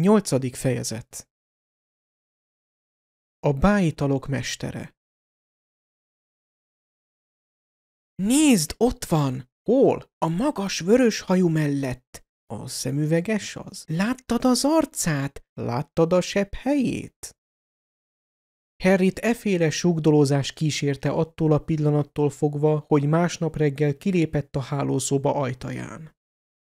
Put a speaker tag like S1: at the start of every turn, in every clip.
S1: Nyolcadik fejezet A bájitalok mestere Nézd, ott van! Hol? A magas vörös hajú mellett. A szemüveges az? Láttad az arcát? Láttad a sebb helyét? Harryt eféle sugdolózás kísérte attól a pillanattól fogva, hogy másnap reggel kilépett a hálószoba ajtaján.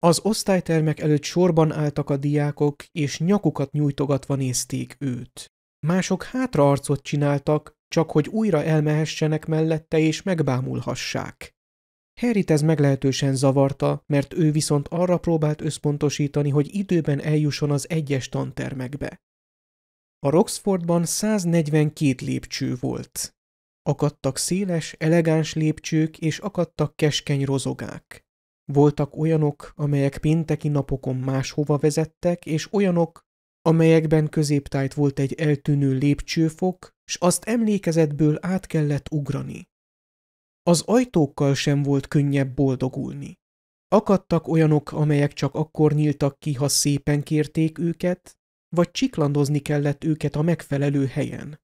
S1: Az osztálytermek előtt sorban álltak a diákok, és nyakukat nyújtogatva nézték őt. Mások hátraarcot csináltak, csak hogy újra elmehessenek mellette és megbámulhassák. Harryt ez meglehetősen zavarta, mert ő viszont arra próbált összpontosítani, hogy időben eljusson az egyes tantermekbe. A Roxfordban 142 lépcső volt. Akadtak széles, elegáns lépcsők és akadtak keskeny rozogák. Voltak olyanok, amelyek pénteki napokon máshova vezettek, és olyanok, amelyekben középtájt volt egy eltűnő lépcsőfok, s azt emlékezetből át kellett ugrani. Az ajtókkal sem volt könnyebb boldogulni. Akadtak olyanok, amelyek csak akkor nyíltak ki, ha szépen kérték őket, vagy csiklandozni kellett őket a megfelelő helyen.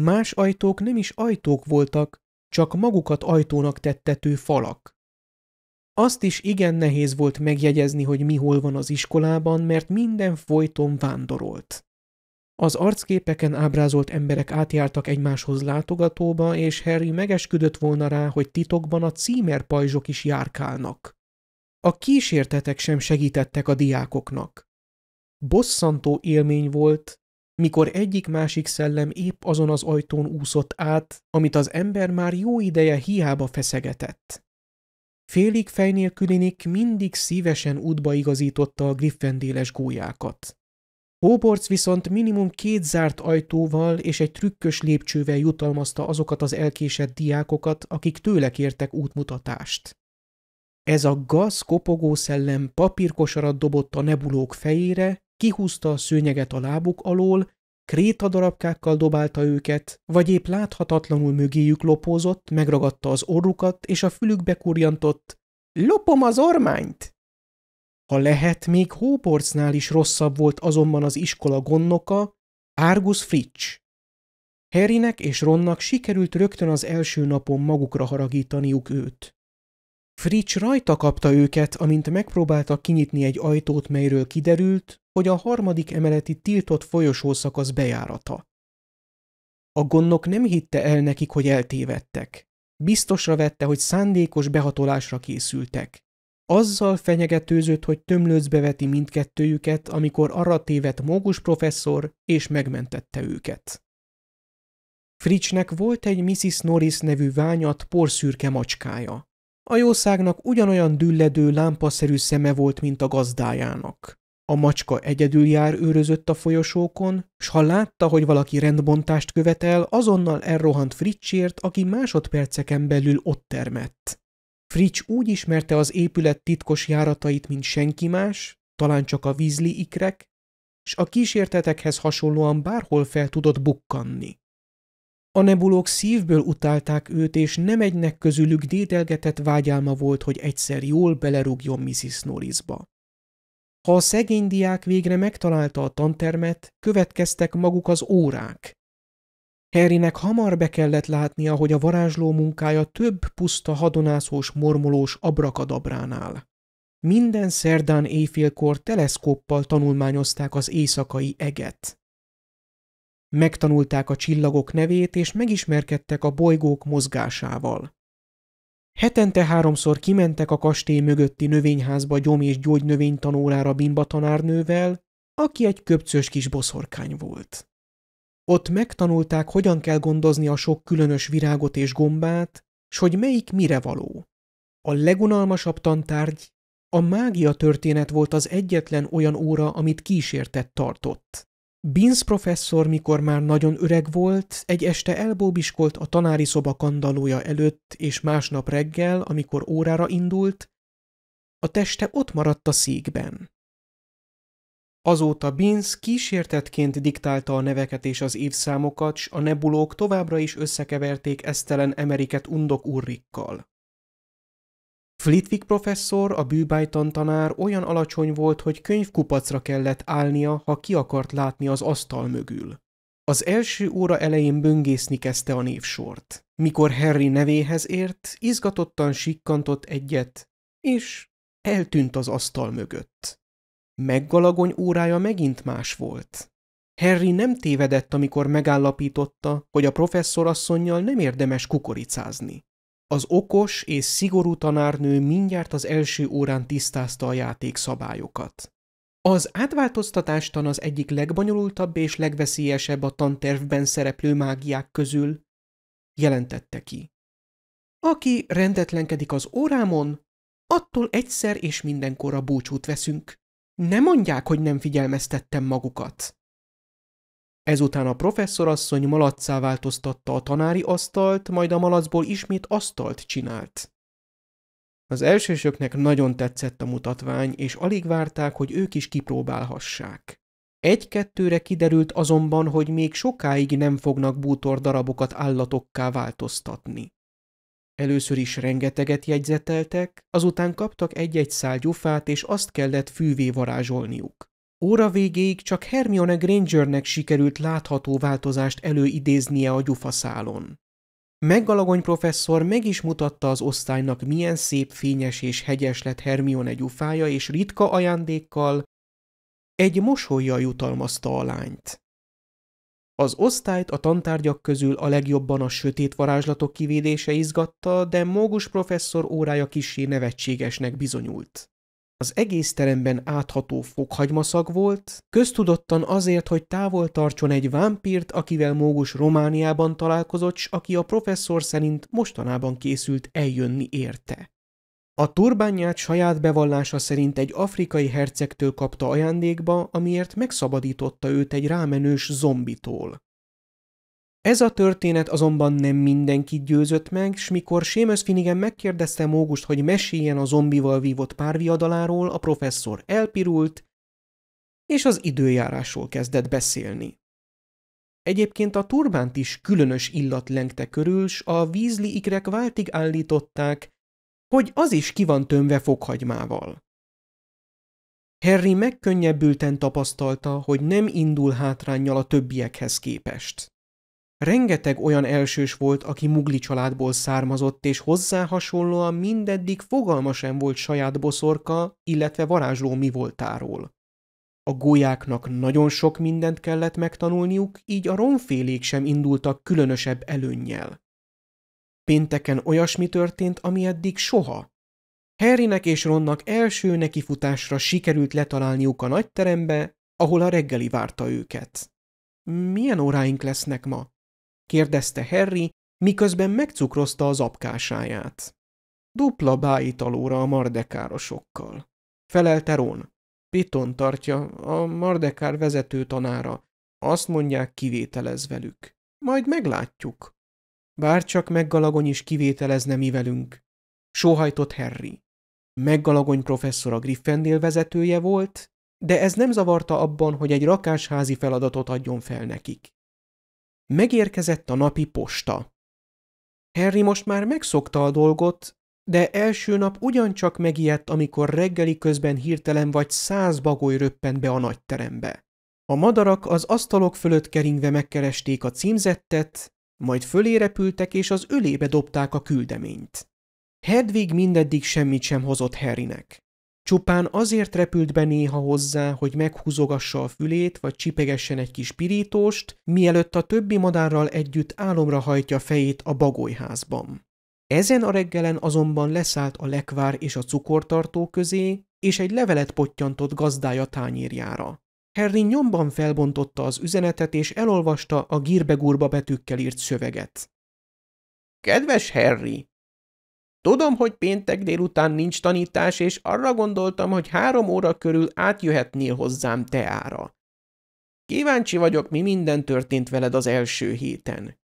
S1: Más ajtók nem is ajtók voltak, csak magukat ajtónak tettető falak. Azt is igen nehéz volt megjegyezni, hogy mi hol van az iskolában, mert minden folyton vándorolt. Az arcképeken ábrázolt emberek átjártak egymáshoz látogatóba, és Harry megesküdött volna rá, hogy titokban a pajzsok is járkálnak. A kísértetek sem segítettek a diákoknak. Bosszantó élmény volt, mikor egyik-másik szellem épp azon az ajtón úszott át, amit az ember már jó ideje hiába feszegetett. Félig fejnélkülinik mindig szívesen útba igazította a griffendéles gólyákat. Hóborc viszont minimum két zárt ajtóval és egy trükkös lépcsővel jutalmazta azokat az elkésett diákokat, akik tőle kértek útmutatást. Ez a gaz kopogó szellem papírkosarat dobott a nebulók fejére, kihúzta a szőnyeget a lábuk alól, krétadarabkákkal dobálta őket, vagy épp láthatatlanul mögéjük lopózott, megragadta az orrukat, és a fülükbe kurjantott Lopom az ormányt! Ha lehet, még Hóborcnál is rosszabb volt azonban az iskola gondnoka, Argus Fritsch. Harrynek és Ronnak sikerült rögtön az első napon magukra haragítaniuk őt. Fritsch rajta kapta őket, amint megpróbáltak kinyitni egy ajtót, melyről kiderült, hogy a harmadik emeleti tiltott folyosószakasz bejárata. A gonnok nem hitte el nekik, hogy eltévedtek. Biztosra vette, hogy szándékos behatolásra készültek. Azzal fenyegetőzött, hogy tömlőcbe veti mindkettőjüket, amikor arra tévedt Mógus professzor, és megmentette őket. Fricsnek volt egy Mrs. Norris nevű ványat porszürke macskája. A jószágnak ugyanolyan dülledő, lámpaszerű szeme volt, mint a gazdájának. A macska egyedül jár őrözött a folyosókon, s ha látta, hogy valaki rendbontást követel, azonnal elrohant Fritzsért, aki másodperceken belül ott termett. Fritz úgy ismerte az épület titkos járatait, mint senki más, talán csak a vízli ikrek, s a kísértetekhez hasonlóan bárhol fel tudott bukkanni. A nebulók szívből utálták őt, és nem egynek közülük dédelgetett vágyálma volt, hogy egyszer jól belerúgjon Mrs. Norrisba. Ha a szegény diák végre megtalálta a tantermet, következtek maguk az órák. Harrynek hamar be kellett látnia, hogy a varázsló munkája több puszta hadonászós mormolós abrakadabránál. Minden szerdán éjfélkor teleszkóppal tanulmányozták az éjszakai eget. Megtanulták a csillagok nevét, és megismerkedtek a bolygók mozgásával. Hetente háromszor kimentek a kastély mögötti növényházba gyom és gyógynövény tanórára Bimba tanárnővel, aki egy köpcös kis boszorkány volt. Ott megtanulták, hogyan kell gondozni a sok különös virágot és gombát, s hogy melyik mire való. A legunalmasabb tantárgy, a mágia történet volt az egyetlen olyan óra, amit kísértet tartott. Binz professzor, mikor már nagyon öreg volt, egy este elbóbiskolt a tanári szoba kandalója előtt, és másnap reggel, amikor órára indult, a teste ott maradt a székben. Azóta Binz kísértetként diktálta a neveket és az évszámokat, s a nebulók továbbra is összekeverték esztelen Emeriket undok urrikkal. Flitwick professzor, a bűbájtan tanár olyan alacsony volt, hogy könyvkupacra kellett állnia, ha ki akart látni az asztal mögül. Az első óra elején böngészni kezdte a névsort. Mikor Harry nevéhez ért, izgatottan sikkantott egyet, és eltűnt az asztal mögött. Meggalagony órája megint más volt. Harry nem tévedett, amikor megállapította, hogy a asszonynal nem érdemes kukoricázni. Az okos és szigorú tanárnő mindjárt az első órán tisztázta a játék szabályokat. Az átváltoztatástan az egyik legbonyolultabb és legveszélyesebb a tantervben szereplő mágiák közül, jelentette ki. Aki rendetlenkedik az órámon, attól egyszer és mindenkorra búcsút veszünk. Ne mondják, hogy nem figyelmeztettem magukat. Ezután a professzorasszony malacszá változtatta a tanári asztalt, majd a malacból ismét asztalt csinált. Az elsősöknek nagyon tetszett a mutatvány, és alig várták, hogy ők is kipróbálhassák. Egy-kettőre kiderült azonban, hogy még sokáig nem fognak bútor darabokat állatokká változtatni. Először is rengeteget jegyzeteltek, azután kaptak egy-egy szál gyufát, és azt kellett fűvé varázsolniuk. Óra végéig csak Hermione Grangernek sikerült látható változást előidéznie a gyufaszálon. Meggalagony professzor meg is mutatta az osztálynak, milyen szép fényes és hegyes lett Hermione gyufája, és ritka ajándékkal egy mosolyjal jutalmazta a lányt. Az osztályt a tantárgyak közül a legjobban a sötét varázslatok kivédése izgatta, de Mógus professzor órája kissé nevetségesnek bizonyult. Az egész teremben átható fokhagymaszag volt, köztudottan azért, hogy távol tartson egy vámpírt, akivel Mógus Romániában találkozott, s aki a professzor szerint mostanában készült eljönni érte. A turbányát saját bevallása szerint egy afrikai hercegtől kapta ajándékba, amiért megszabadította őt egy rámenős zombitól. Ez a történet azonban nem mindenkit győzött meg, s mikor Seamus Finnigan megkérdezte Mógust, hogy meséljen a zombival vívott párviadaláról, a professzor elpirult, és az időjárásról kezdett beszélni. Egyébként a turbánt is különös illat lengte körül, s a vízli ikrek váltig állították, hogy az is ki van tömve fokhagymával. Harry megkönnyebbülten tapasztalta, hogy nem indul hátrányjal a többiekhez képest. Rengeteg olyan elsős volt, aki mugli családból származott, és hozzá hasonlóan mindeddig fogalma sem volt saját boszorka, illetve varázsló mi voltáról. A gólyáknak nagyon sok mindent kellett megtanulniuk, így a romfélék sem indultak különösebb előnnyel. Pénteken olyasmi történt, ami eddig soha. Harrynek és Ronnak első nekifutásra sikerült letalálniuk a nagyterembe, ahol a reggeli várta őket. Milyen óráink lesznek ma? kérdezte Harry, miközben megcukrozta az apkásáját. Dupla báitalóra a mardekárosokkal. Felelte Ron. Piton tartja, a mardekár vezető tanára. Azt mondják, kivételez velük. Majd meglátjuk. Bárcsak meggalagony is kivételezne mi velünk. Sóhajtott Harry. Meggalagony professzor a Griffendél vezetője volt, de ez nem zavarta abban, hogy egy rakásházi feladatot adjon fel nekik. Megérkezett a napi posta. Harry most már megszokta a dolgot, de első nap ugyancsak megijedt, amikor reggeli közben hirtelen vagy száz bagoly röppent be a nagy terembe. A madarak az asztalok fölött keringve megkeresték a címzettet, majd fölé repültek és az ölébe dobták a küldeményt. Hedvig mindeddig semmit sem hozott Harrynek. Csupán azért repült be néha hozzá, hogy meghúzogassa a fülét, vagy csipegessen egy kis pirítóst, mielőtt a többi madárral együtt álomra hajtja fejét a bagolyházban. Ezen a reggelen azonban leszállt a lekvár és a cukortartó közé, és egy levelet pottyantott gazdája tányérjára. Harry nyomban felbontotta az üzenetet, és elolvasta a gírbegurba betűkkel írt szöveget. Kedves Harry, Tudom, hogy péntek délután nincs tanítás, és arra gondoltam, hogy három óra körül átjöhetnél hozzám teára. Kíváncsi vagyok, mi minden történt veled az első héten.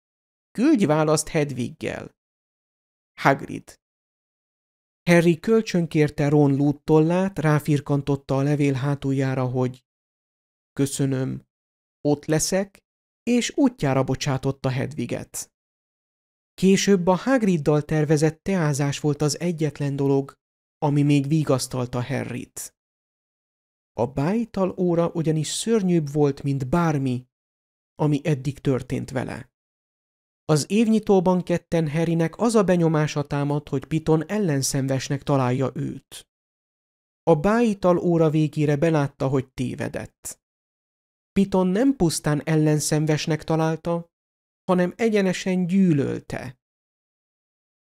S1: Küldj választ Hedviggel. Hagrid. Harry kölcsönkérte Ron lúttollát, ráfirkantotta a levél hátuljára, hogy Köszönöm, ott leszek, és útjára bocsátotta Hedviget. Később a Hagriddal tervezett teázás volt az egyetlen dolog, ami még vigasztalta Harryt. A bájtal óra ugyanis szörnyűbb volt, mint bármi, ami eddig történt vele. Az évnyitóban ketten Herinek az a benyomása támadt, hogy Piton ellenszenvesnek találja őt. A bájtal óra végére belátta, hogy tévedett. Piton nem pusztán ellenszenvesnek találta, hanem egyenesen gyűlölte.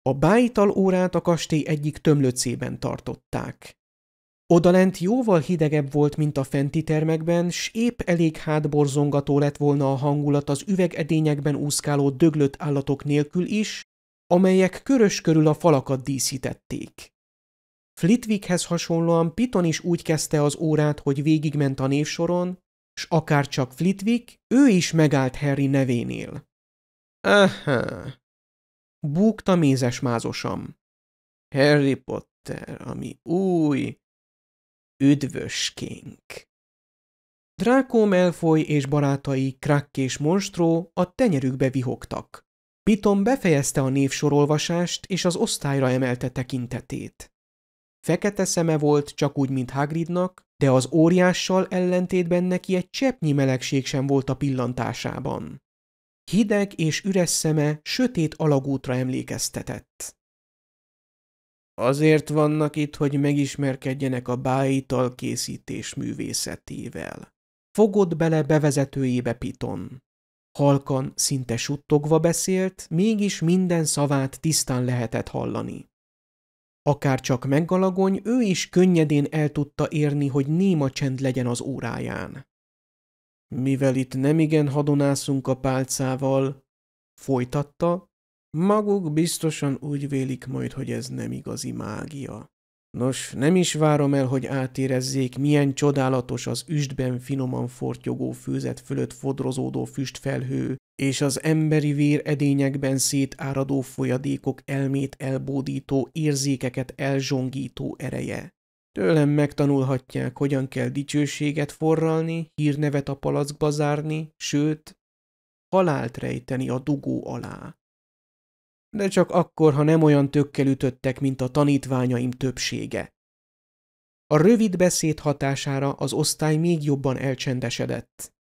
S1: A bájtal órát a kastély egyik tömlöcében tartották. Odalent jóval hidegebb volt, mint a fenti termekben, s épp elég hátborzongató lett volna a hangulat az üvegedényekben úszkáló döglött állatok nélkül is, amelyek körös körül a falakat díszítették. Flitwickhez hasonlóan Piton is úgy kezdte az órát, hogy végigment a névsoron, s akárcsak Flitwick, ő is megállt Harry nevénél. Aha. Búgta mézes mázosam. Harry Potter, ami új, üdvöskénk. Drákó Melfoy és barátai Krakk és Monstró a tenyerükbe vihogtak. Piton befejezte a névsorolvasást és az osztályra emelte tekintetét. Fekete szeme volt csak úgy, mint Hagridnak, de az óriással ellentétben neki egy cseppnyi melegség sem volt a pillantásában. Hideg és üres szeme sötét alagútra emlékeztetett. Azért vannak itt, hogy megismerkedjenek a bájital készítés művészetével. Fogott bele bevezetőjébe Piton. Halkan, szinte suttogva beszélt, mégis minden szavát tisztán lehetett hallani. Akár csak meggalagony, ő is könnyedén el tudta érni, hogy néma csend legyen az óráján mivel itt nemigen hadonászunk a pálcával, folytatta, maguk biztosan úgy vélik majd, hogy ez nem igazi mágia. Nos, nem is várom el, hogy átérezzék, milyen csodálatos az üstben finoman fortyogó főzet fölött fodrozódó füstfelhő, és az emberi vér edényekben szétáradó folyadékok elmét elbódító, érzékeket elzsongító ereje. Tőlem megtanulhatják, hogyan kell dicsőséget forralni, hírnevet a palackba zárni, sőt, halált rejteni a dugó alá. De csak akkor, ha nem olyan tökkel ütöttek, mint a tanítványaim többsége. A rövid beszéd hatására az osztály még jobban elcsendesedett.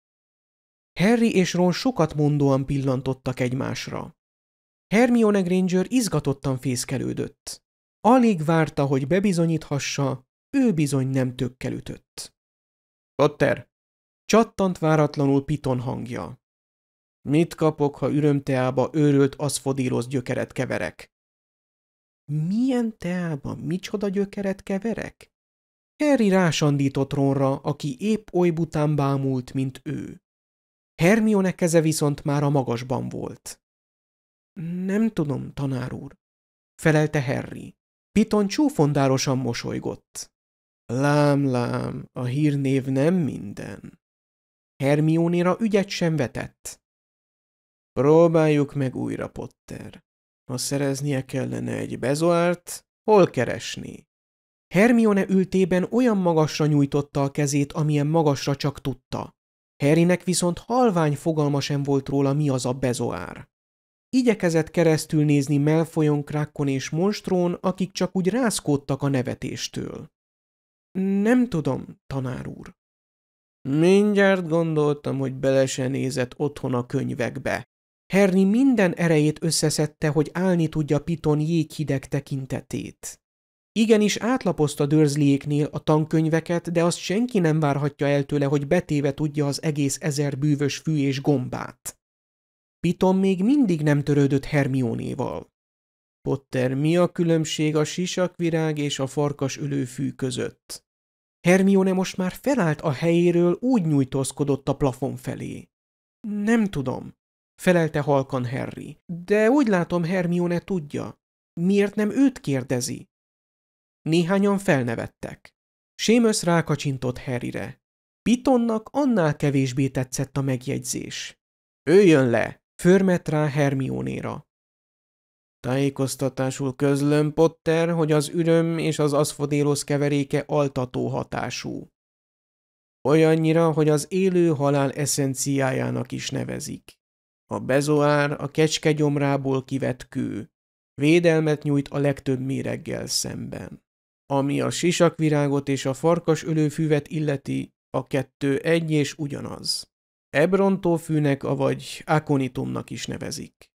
S1: Harry és Ron sokat mondóan pillantottak egymásra. Hermione Granger izgatottan fészkelődött. Alig várta, hogy bebizonyíthassa, ő bizony nem tökkel ütött. Potter! Csattant váratlanul piton hangja. Mit kapok, ha ürömteába őrült aszfodíroz gyökeret keverek? Milyen teába? micsoda gyökeret keverek? Harry rásandított Ronra, aki épp oly bután bámult, mint ő. Hermione keze viszont már a magasban volt. Nem tudom, tanár úr, felelte Harry. Piton csúfondárosan mosolygott. Lám, lám, a hírnév nem minden. Hermionira ügyet sem vetett. Próbáljuk meg újra, Potter. Ha szereznie kellene egy bezoárt, hol keresni? Hermione ültében olyan magasra nyújtotta a kezét, amilyen magasra csak tudta. Harrynek viszont halvány fogalma sem volt róla, mi az a bezoár. Igyekezett keresztül nézni Melfolyon, Krakon és Monstrón, akik csak úgy rázkódtak a nevetéstől. Nem tudom, tanár úr. Mindjárt gondoltam, hogy bele se nézett otthon a könyvekbe. Herni minden erejét összeszedte, hogy állni tudja Piton jéghideg tekintetét. Igenis átlapozta dörzliéknél a tankönyveket, de azt senki nem várhatja el tőle, hogy betéve tudja az egész ezer bűvös fű és gombát. Piton még mindig nem törődött Hermionéval. Potter, mi a különbség a sisakvirág és a farkas ülőfű között? Hermione most már felállt a helyéről, úgy nyújtózkodott a plafon felé. Nem tudom, felelte halkan Harry, de úgy látom Hermione tudja. Miért nem őt kérdezi? Néhányan felnevettek. Sémös rákacsintott Harryre. Pitonnak annál kevésbé tetszett a megjegyzés. Őjön le! Förmet rá Hermionéra. Tájékoztatásul közlöm, Potter, hogy az üröm és az aszfodélosz keveréke altató hatású. Olyannyira, hogy az élő halál eszenciájának is nevezik. A bezoár a kecskegyomrából kivett kő. Védelmet nyújt a legtöbb méreggel szemben. Ami a sisakvirágot és a farkas ölőfűvet illeti, a kettő egy és ugyanaz. Ebrontófűnek, avagy akonitumnak is nevezik.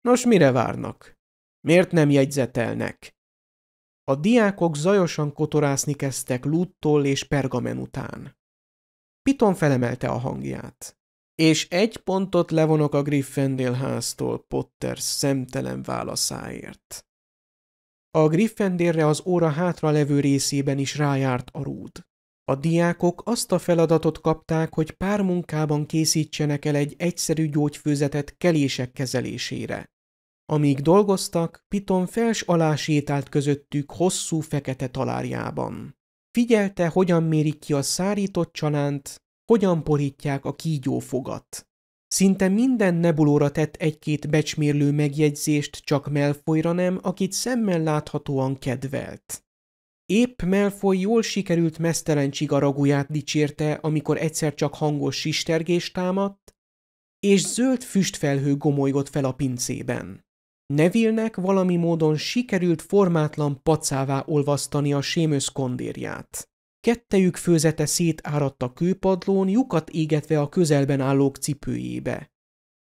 S1: Nos, mire várnak? Miért nem jegyzetelnek? A diákok zajosan kotorászni kezdtek lúttól és pergamen után. Piton felemelte a hangját. És egy pontot levonok a Gryffindor háztól Potter szemtelen válaszáért. A Griffendérre az óra hátra levő részében is rájárt a rúd. A diákok azt a feladatot kapták, hogy pár munkában készítsenek el egy egyszerű gyógyfőzetet kelések kezelésére. Amíg dolgoztak, Piton fels alá sétált közöttük hosszú fekete talárjában. Figyelte, hogyan mérik ki a szárított csanánt, hogyan porítják a kígyófogat. Szinte minden nebulóra tett egy-két becsmérlő megjegyzést csak melfolyra nem, akit szemmel láthatóan kedvelt. Épp Melfoy jól sikerült mesztelen csigaraguját dicsérte, amikor egyszer csak hangos sistergés támadt, és zöld füstfelhő gomolygott fel a pincében. Nevilnek valami módon sikerült formátlan pacává olvasztani a sémös kondérját. Kettejük főzete szétáradt a kőpadlón, lyukat égetve a közelben állók cipőjébe.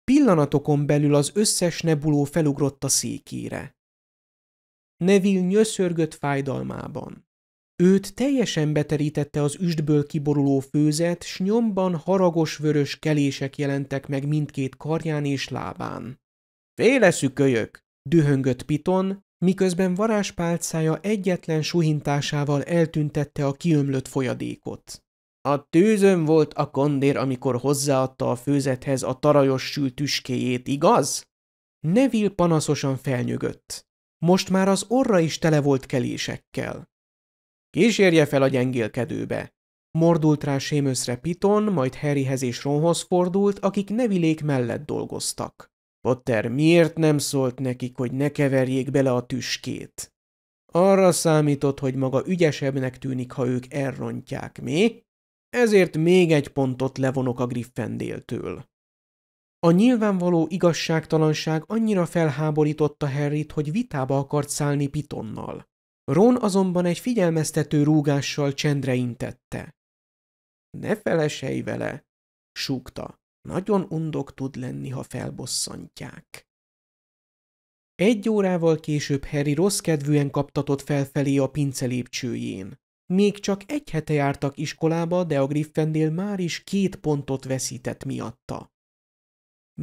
S1: Pillanatokon belül az összes nebuló felugrott a székére. Neville nyöszörgött fájdalmában. Őt teljesen beterítette az üstből kiboruló főzet, s nyomban haragos vörös kelések jelentek meg mindkét karján és lábán. – Féleszű kölyök! – dühöngött Piton, miközben varázspálcája egyetlen suhintásával eltüntette a kiömlött folyadékot. A tűzön volt a kondér, amikor hozzáadta a főzethez a tarajos sült tüskéjét, igaz? Neville panaszosan felnyögött. Most már az orra is tele volt kelésekkel. Kísérje fel a gyengélkedőbe. Mordult rá Sémőszre Piton, majd Harryhez és Ronhoz fordult, akik nevilék mellett dolgoztak. Potter miért nem szólt nekik, hogy ne keverjék bele a tüskét? Arra számított, hogy maga ügyesebbnek tűnik, ha ők elrontják, mi? Ezért még egy pontot levonok a Griffendéltől. A nyilvánvaló igazságtalanság annyira felháborította Harryt, hogy vitába akart szállni Pitonnal. Ron azonban egy figyelmeztető rúgással csendre intette. Ne felesej vele, súgta. Nagyon undok tud lenni, ha felbosszantják. Egy órával később Harry rossz kedvűen kaptatott felfelé a pince lépcsőjén. Még csak egy hete jártak iskolába, de a Griffendél már is két pontot veszített miatta.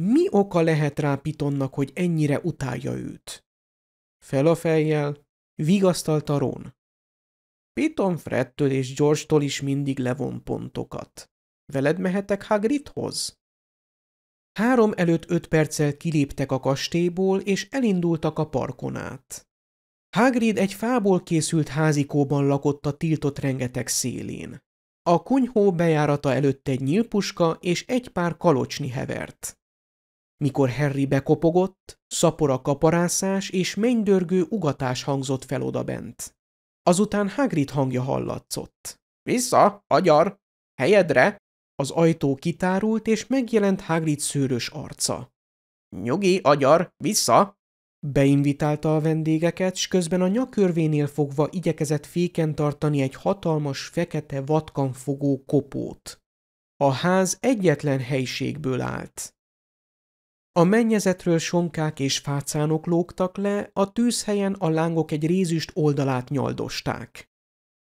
S1: Mi oka lehet rá Pitonnak, hogy ennyire utálja őt? Fel a fejjel, vigasztalta Ron. Piton Fredtől és George-tól is mindig levon pontokat. Veled mehetek Hagridhoz? Három előtt öt perccel kiléptek a kastélyból, és elindultak a parkon át. Hagrid egy fából készült házikóban lakott a tiltott rengeteg szélén. A kunyhó bejárata előtt egy nyílpuska és egy pár kalocsni hevert. Mikor Harry bekopogott, szapora kaparászás és mennydörgő ugatás hangzott fel odabent. Azután Hagrid hangja hallatszott. – Vissza, agyar! Helyedre! Az ajtó kitárult, és megjelent Hagrid szőrös arca. – Nyugi, agyar, vissza! Beinvitálta a vendégeket, s közben a nyakörvénél fogva igyekezett féken tartani egy hatalmas, fekete vatkanfogó kopót. A ház egyetlen helyiségből állt. A mennyezetről sonkák és fácánok lógtak le, a tűzhelyen a lángok egy rézüst oldalát nyaldosták.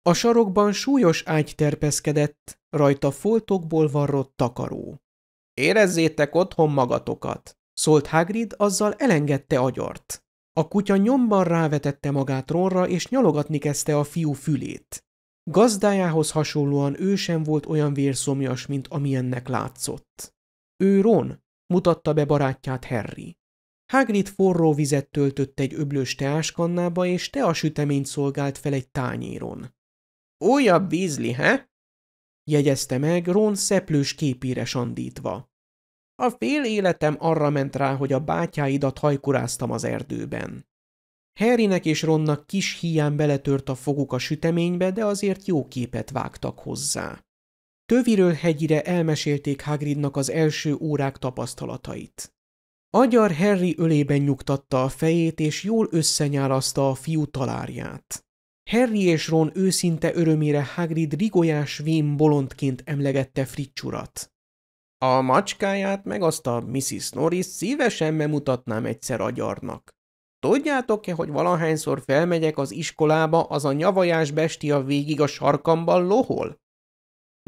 S1: A sarokban súlyos ágy terpeszkedett, rajta foltokból varrott takaró. Érezzétek otthon magatokat! szólt Hagrid, azzal elengedte agyart. A kutya nyomban rávetette magát Ronra, és nyalogatni kezdte a fiú fülét. Gazdájához hasonlóan ő sem volt olyan vérszomjas, mint amilyennek látszott. Ő Ron, mutatta be barátját Harry. Hagrid forró vizet töltött egy öblös teáskannába, és teasüteményt szolgált fel egy tányéron. – Újabb vízli, he? – jegyezte meg Ron szeplős képére sandítva. – A fél életem arra ment rá, hogy a bátyáidat hajkuráztam az erdőben. Harrynek és Ronnak kis hián beletört a foguk a süteménybe, de azért jó képet vágtak hozzá. Töviről hegyire elmesélték Hagridnak az első órák tapasztalatait. Agyar Harry ölében nyugtatta a fejét, és jól összenyálaszta a fiú talárját. Harry és Ron őszinte örömére Hagrid rigolyás vén bolondként emlegette Fritz A macskáját meg azt a Mrs. Norris szívesen bemutatnám egyszer agyarnak. Tudjátok-e, hogy valahányszor felmegyek az iskolába, az a nyavajás bestia végig a sarkamban lohol?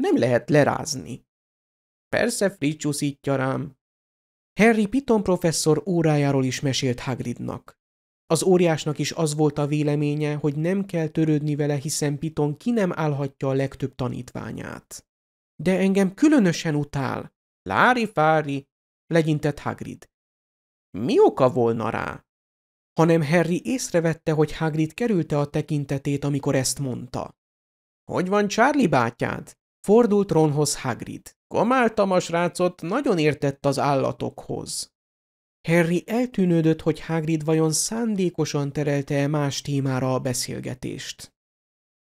S1: nem lehet lerázni. Persze Fritz csúszítja rám. Harry Piton professzor órájáról is mesélt Hagridnak. Az óriásnak is az volt a véleménye, hogy nem kell törődni vele, hiszen Piton ki nem állhatja a legtöbb tanítványát. De engem különösen utál. Lári-fári, legyintett Hagrid. Mi oka volna rá? Hanem Harry észrevette, hogy Hagrid kerülte a tekintetét, amikor ezt mondta. Hogy van Charlie bátyád? Fordult Ronhoz Hagrid. Kamáltam a srácot, nagyon értett az állatokhoz. Harry eltűnődött, hogy Hagrid vajon szándékosan terelte-e más témára a beszélgetést.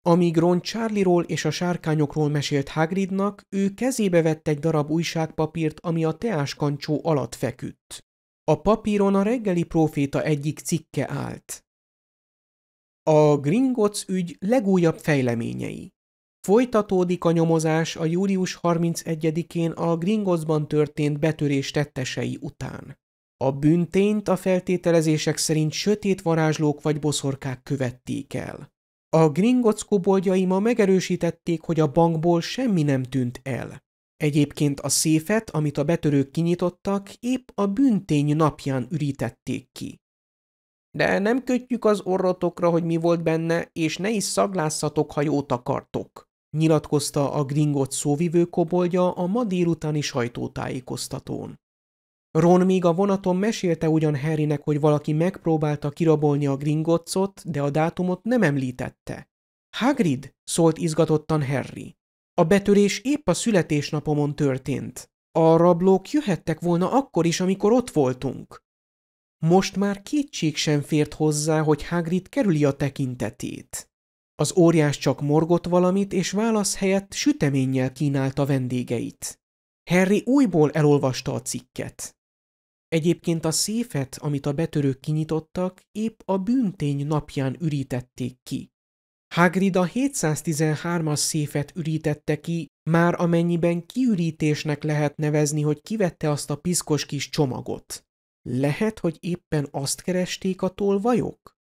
S1: Amíg Ron Charlie-ról és a sárkányokról mesélt Hagridnak, ő kezébe vett egy darab újságpapírt, ami a teáskancsó alatt feküdt. A papíron a reggeli proféta egyik cikke állt. A Gringotts ügy legújabb fejleményei. Folytatódik a nyomozás a július 31-én a Gringosban történt betörés tettesei után. A büntényt a feltételezések szerint sötét varázslók vagy boszorkák követték el. A Gringoc koboldjai ma megerősítették, hogy a bankból semmi nem tűnt el. Egyébként a széfet, amit a betörők kinyitottak, épp a büntény napján ürítették ki. De nem kötjük az orrotokra, hogy mi volt benne, és ne is szaglászatok, ha jót akartok nyilatkozta a Gringot szóvivő koboldja a ma délutáni sajtótájékoztatón. Ron még a vonaton mesélte ugyan Harrynek, hogy valaki megpróbálta kirabolni a Gringottsot, de a dátumot nem említette. Hagrid, szólt izgatottan Harry. A betörés épp a születésnapomon történt. A rablók jöhettek volna akkor is, amikor ott voltunk. Most már kétség sem fért hozzá, hogy Hagrid kerüli a tekintetét. Az óriás csak morgott valamit, és válasz helyett süteménnyel kínálta vendégeit. Harry újból elolvasta a cikket. Egyébként a széfet, amit a betörők kinyitottak, épp a bűntény napján ürítették ki. Hagrid a 713-as széfet ürítette ki, már amennyiben kiürítésnek lehet nevezni, hogy kivette azt a piszkos kis csomagot. Lehet, hogy éppen azt keresték a tolvajok?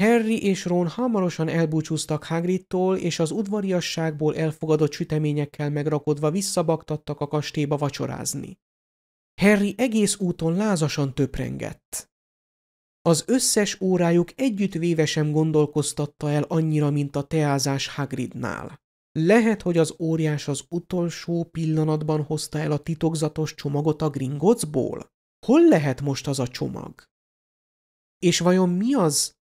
S1: Harry és Ron hamarosan elbúcsúztak Hagridtól, és az udvariasságból elfogadott süteményekkel megrakodva visszabaktattak a kastélyba vacsorázni. Harry egész úton lázasan töprengett. Az összes órájuk együttvéve sem gondolkoztatta el annyira, mint a teázás Hagridnál. Lehet, hogy az óriás az utolsó pillanatban hozta el a titokzatos csomagot a Gringottsból? Hol lehet most az a csomag? És vajon mi az,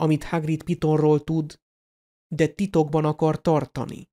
S1: amit Hagrid Pitonról tud, de titokban akar tartani.